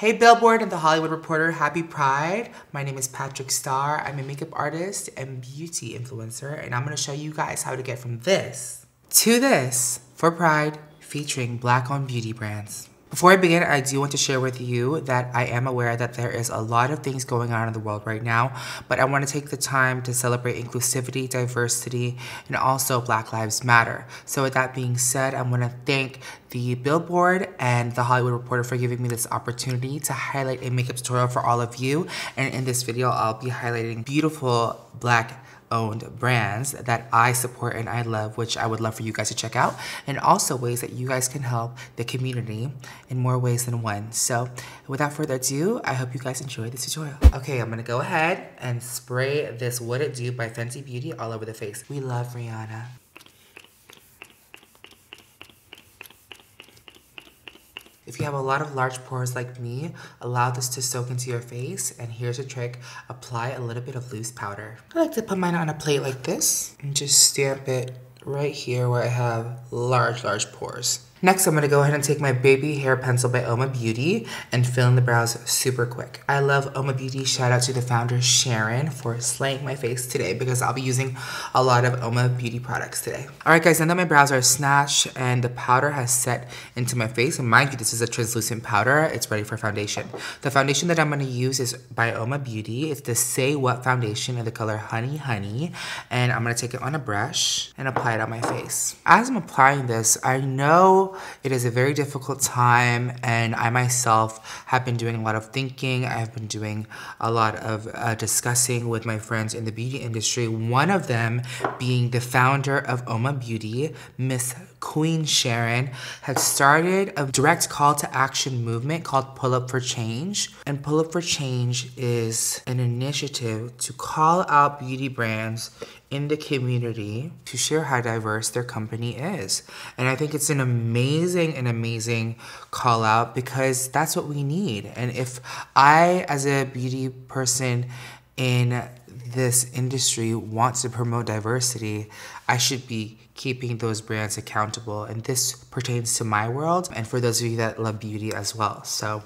Hey Billboard and The Hollywood Reporter, happy Pride. My name is Patrick Starr. I'm a makeup artist and beauty influencer, and I'm gonna show you guys how to get from this to this for Pride featuring black owned beauty brands. Before I begin, I do want to share with you that I am aware that there is a lot of things going on in the world right now, but I want to take the time to celebrate inclusivity, diversity, and also Black Lives Matter. So with that being said, I want to thank the Billboard and the Hollywood Reporter for giving me this opportunity to highlight a makeup tutorial for all of you. And in this video, I'll be highlighting beautiful black owned brands that I support and I love, which I would love for you guys to check out, and also ways that you guys can help the community in more ways than one. So without further ado, I hope you guys enjoy this tutorial. Okay, I'm gonna go ahead and spray this What It Do by Fenty Beauty all over the face. We love Rihanna. If you have a lot of large pores like me, allow this to soak into your face. And here's a trick, apply a little bit of loose powder. I like to put mine on a plate like this and just stamp it right here where I have large, large pores. Next, I'm going to go ahead and take my Baby Hair Pencil by Oma Beauty and fill in the brows super quick. I love Oma Beauty. Shout out to the founder, Sharon, for slaying my face today because I'll be using a lot of Oma Beauty products today. All right, guys, now that my brows are snatched and the powder has set into my face, and mind you, this is a translucent powder. It's ready for foundation. The foundation that I'm going to use is by Oma Beauty. It's the Say What foundation in the color Honey Honey, and I'm going to take it on a brush and apply it on my face. As I'm applying this, I know it is a very difficult time, and I myself have been doing a lot of thinking. I have been doing a lot of uh, discussing with my friends in the beauty industry, one of them being the founder of Oma Beauty, Miss Queen Sharon had started a direct call to action movement called Pull Up for Change. And Pull Up for Change is an initiative to call out beauty brands in the community to share how diverse their company is. And I think it's an amazing and amazing call out because that's what we need. And if I, as a beauty person, in this industry wants to promote diversity, I should be keeping those brands accountable. And this pertains to my world and for those of you that love beauty as well. So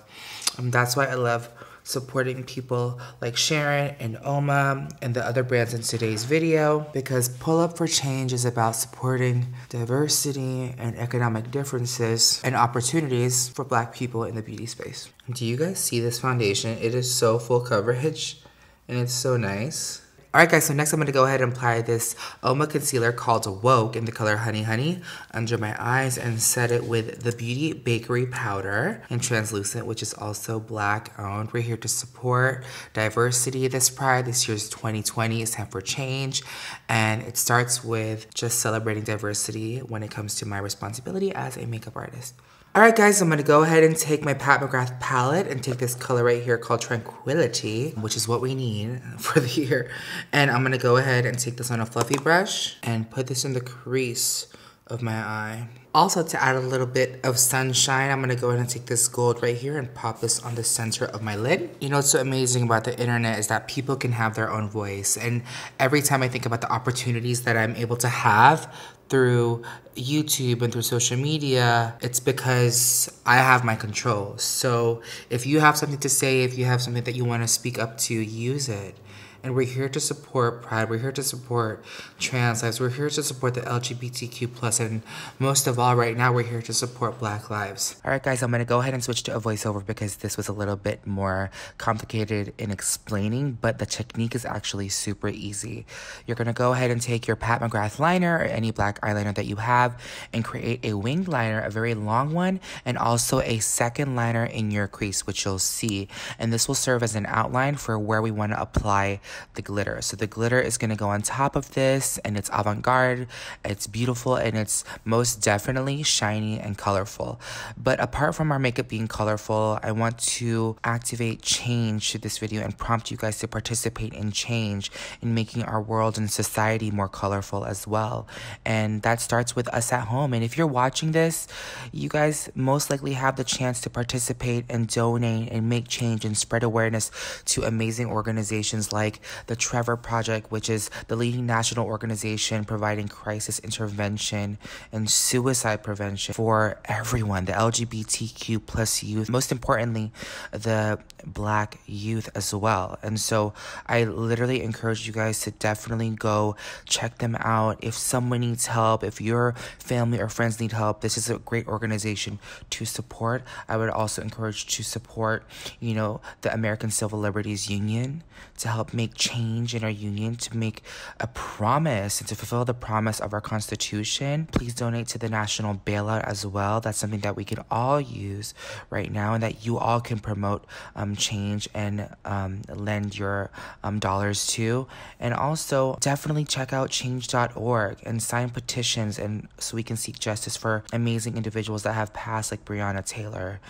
um, that's why I love supporting people like Sharon and Oma and the other brands in today's video because Pull Up for Change is about supporting diversity and economic differences and opportunities for black people in the beauty space. Do you guys see this foundation? It is so full coverage and it's so nice. Alright guys, so next I'm going to go ahead and apply this Oma concealer called Woke in the color Honey Honey under my eyes and set it with the Beauty Bakery Powder in Translucent, which is also black owned. We're here to support diversity this Pride. This year's 2020 is time for change and it starts with just celebrating diversity when it comes to my responsibility as a makeup artist. All right, guys, I'm gonna go ahead and take my Pat McGrath palette and take this color right here called Tranquility, which is what we need for the year. And I'm gonna go ahead and take this on a fluffy brush and put this in the crease of my eye. Also to add a little bit of sunshine, I'm gonna go ahead and take this gold right here and pop this on the center of my lid. You know what's so amazing about the internet is that people can have their own voice. And every time I think about the opportunities that I'm able to have through YouTube and through social media, it's because I have my control. So if you have something to say, if you have something that you want to speak up to, use it. And we're here to support pride. We're here to support trans lives. We're here to support the LGBTQ plus, and most of all, all, right right now we're here to support Black lives. All right, guys, I'm gonna go ahead and switch to a voiceover because this was a little bit more complicated in explaining, but the technique is actually super easy. You're gonna go ahead and take your Pat McGrath liner or any black eyeliner that you have and create a winged liner, a very long one, and also a second liner in your crease, which you'll see. And this will serve as an outline for where we wanna apply the glitter. So the glitter is gonna go on top of this and it's avant-garde, it's beautiful, and it's most definitely definitely shiny and colorful. But apart from our makeup being colorful, I want to activate change through this video and prompt you guys to participate in change in making our world and society more colorful as well. And that starts with us at home. And if you're watching this, you guys most likely have the chance to participate and donate and make change and spread awareness to amazing organizations like the Trevor Project, which is the leading national organization providing crisis intervention and suicide suicide prevention for everyone, the LGBTQ plus youth, most importantly, the black youth as well. And so I literally encourage you guys to definitely go check them out. If someone needs help, if your family or friends need help, this is a great organization to support. I would also encourage to support, you know, the American Civil Liberties Union to help make change in our union, to make a promise and to fulfill the promise of our Constitution. Please donate to the National national bailout as well. That's something that we could all use right now, and that you all can promote um, change and um, lend your um, dollars to. And also, definitely check out change.org and sign petitions, and so we can seek justice for amazing individuals that have passed, like Breonna Taylor.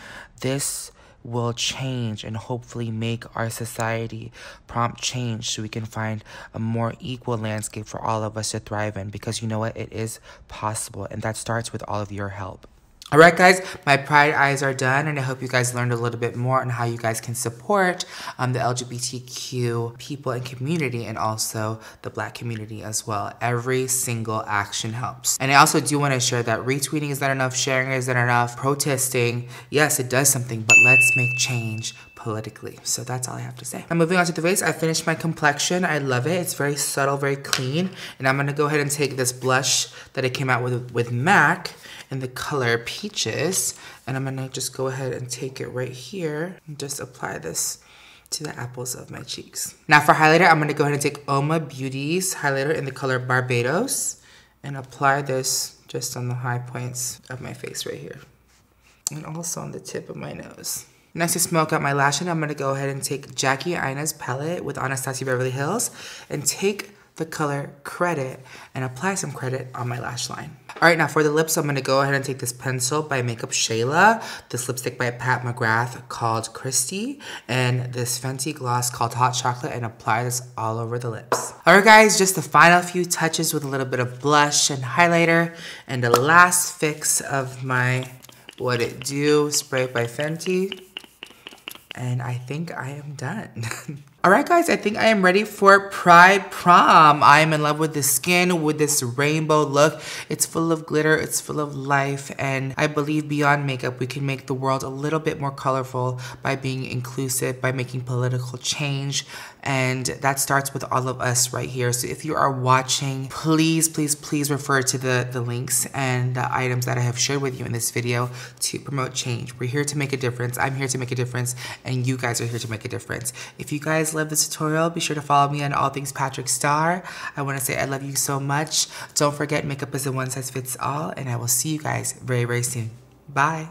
This will change and hopefully make our society prompt change so we can find a more equal landscape for all of us to thrive in because you know what? It is possible. And that starts with all of your help. Alright guys, my pride eyes are done and I hope you guys learned a little bit more on how you guys can support um, the LGBTQ people and community and also the black community as well. Every single action helps. And I also do want to share that retweeting is not enough, sharing is not enough, protesting, yes it does something, but let's make change politically. So that's all I have to say. I'm moving on to the face. I finished my complexion. I love it. It's very subtle, very clean. And I'm gonna go ahead and take this blush that I came out with with MAC in the color Peaches. And I'm gonna just go ahead and take it right here and just apply this to the apples of my cheeks. Now for highlighter, I'm gonna go ahead and take Oma Beauty's highlighter in the color Barbados and apply this just on the high points of my face right here and also on the tip of my nose. Next to smoke out my lash and I'm going to go ahead and take Jackie Ina's palette with Anastasia Beverly Hills and take the color Credit and apply some credit on my lash line. All right, now for the lips, I'm gonna go ahead and take this pencil by Makeup Shayla, this lipstick by Pat McGrath called Christie, and this Fenty gloss called Hot Chocolate and apply this all over the lips. All right guys, just the final few touches with a little bit of blush and highlighter and the last fix of my What It Do spray by Fenty. And I think I am done. All right, guys, I think I am ready for Pride Prom. I am in love with the skin, with this rainbow look. It's full of glitter, it's full of life, and I believe beyond makeup, we can make the world a little bit more colorful by being inclusive, by making political change, and that starts with all of us right here. So if you are watching, please, please, please refer to the, the links and the items that I have shared with you in this video to promote change. We're here to make a difference. I'm here to make a difference, and you guys are here to make a difference. If you guys love this tutorial, be sure to follow me on all things Patrick Star. I want to say I love you so much. Don't forget, makeup is a one size fits all, and I will see you guys very, very soon. Bye.